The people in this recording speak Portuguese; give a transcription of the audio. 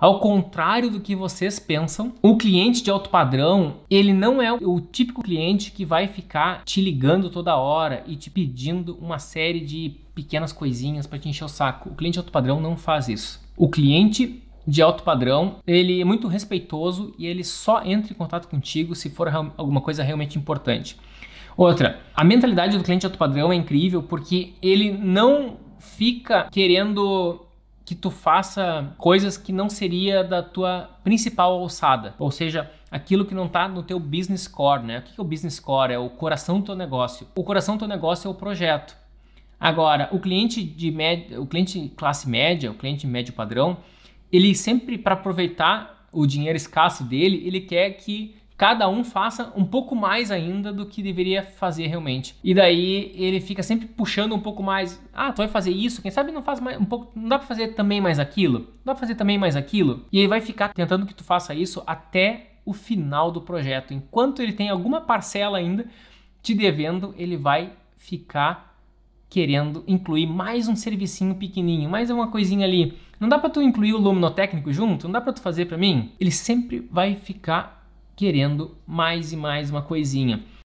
Ao contrário do que vocês pensam, o cliente de alto padrão, ele não é o típico cliente que vai ficar te ligando toda hora e te pedindo uma série de pequenas coisinhas para te encher o saco. O cliente de alto padrão não faz isso. O cliente de alto padrão, ele é muito respeitoso e ele só entra em contato contigo se for alguma coisa realmente importante. Outra, a mentalidade do cliente de alto padrão é incrível porque ele não fica querendo que tu faça coisas que não seria da tua principal alçada, ou seja, aquilo que não está no teu business core, né? O que é o business core? É o coração do teu negócio. O coração do teu negócio é o projeto. Agora, o cliente de med... o cliente classe média, o cliente médio padrão, ele sempre para aproveitar o dinheiro escasso dele, ele quer que cada um faça um pouco mais ainda do que deveria fazer realmente. E daí ele fica sempre puxando um pouco mais. Ah, tu vai fazer isso, quem sabe não faz mais um pouco, não dá para fazer também mais aquilo? Não dá para fazer também mais aquilo? E ele vai ficar tentando que tu faça isso até o final do projeto. Enquanto ele tem alguma parcela ainda te devendo, ele vai ficar querendo incluir mais um servicinho pequenininho, mais uma coisinha ali. Não dá para tu incluir o luminotécnico junto? Não dá para tu fazer para mim? Ele sempre vai ficar querendo mais e mais uma coisinha.